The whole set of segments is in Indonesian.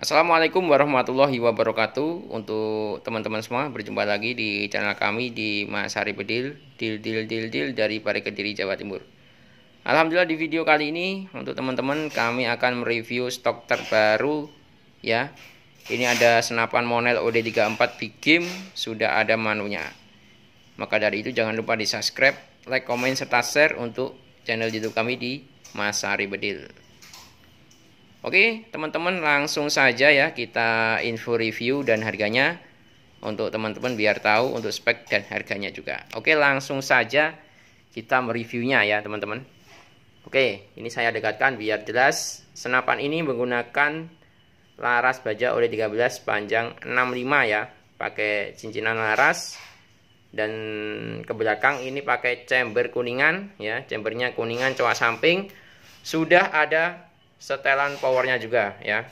Assalamualaikum warahmatullahi wabarakatuh Untuk teman-teman semua Berjumpa lagi di channel kami Di Mas Hari Bedil Dil Dil Dil Dil dari Pare Kediri Jawa Timur Alhamdulillah di video kali ini Untuk teman-teman kami akan mereview Stok terbaru ya Ini ada senapan Monel OD34 Big Game Sudah ada manunya Maka dari itu jangan lupa di subscribe Like, komen, serta share Untuk channel youtube kami di Mas Hari Bedil Oke, teman-teman langsung saja ya kita info review dan harganya untuk teman-teman biar tahu untuk spek dan harganya juga. Oke, langsung saja kita mereviewnya ya teman-teman. Oke, ini saya dekatkan biar jelas. Senapan ini menggunakan laras baja oleh 13 panjang 65 ya, pakai cincinan laras dan ke belakang ini pakai chamber kuningan ya, chambernya kuningan coba samping. Sudah ada setelan powernya juga ya.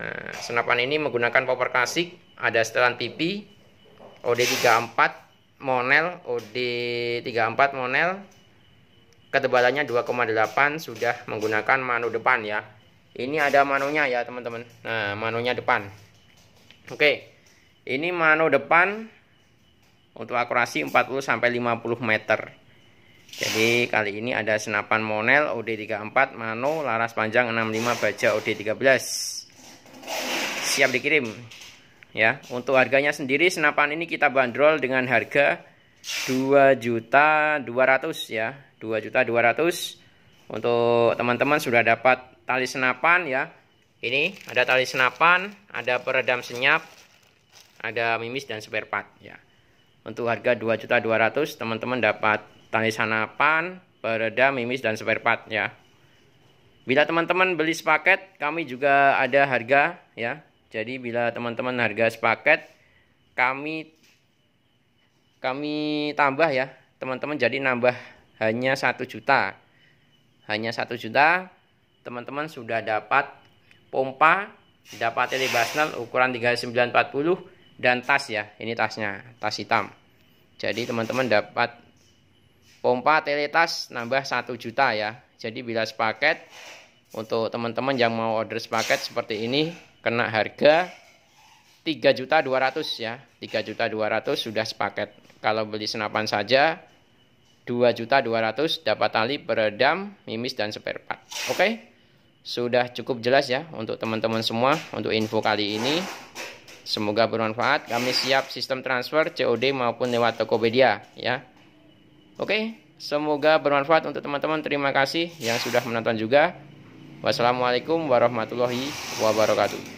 Nah, senapan ini menggunakan power klasik, ada setelan pipi OD34 monel OD34 monel ketebalannya 2,8 sudah menggunakan manu depan ya. Ini ada manunya ya, teman-teman. Nah, manunya depan. Oke. Ini manu depan untuk akurasi 40 sampai 50 meter. Jadi kali ini ada senapan Monel OD34 Mano laras panjang 65 baja OD13 Siap dikirim ya. Untuk harganya sendiri senapan ini kita bandrol dengan harga 2 juta 200 ya. 2 juta 200 untuk teman-teman sudah dapat tali senapan ya. Ini ada tali senapan, ada peredam senyap, ada mimis dan spare part ya. Untuk harga juta 2.200 teman-teman dapat tangis sanapan, pereda, mimis, dan spare part ya. Bila teman-teman beli sepaket, kami juga ada harga ya. Jadi bila teman-teman harga sepaket, kami kami tambah ya. Teman-teman jadi nambah hanya satu juta. Hanya satu juta, teman-teman sudah dapat pompa, dapat tele basnel ukuran 3940 dan tas ya. Ini tasnya, tas hitam. Jadi teman-teman dapat pompa teletas nambah 1 juta ya jadi bila sepaket untuk teman-teman yang mau order sepaket seperti ini kena harga 3 juta 200 ya 3 juta 200 sudah sepaket kalau beli senapan saja 2 juta 200 dapat tali peredam mimis dan spare part oke okay? sudah cukup jelas ya untuk teman-teman semua untuk info kali ini semoga bermanfaat kami siap sistem transfer COD maupun lewat Tokopedia ya Oke, semoga bermanfaat untuk teman-teman. Terima kasih yang sudah menonton juga. Wassalamualaikum warahmatullahi wabarakatuh.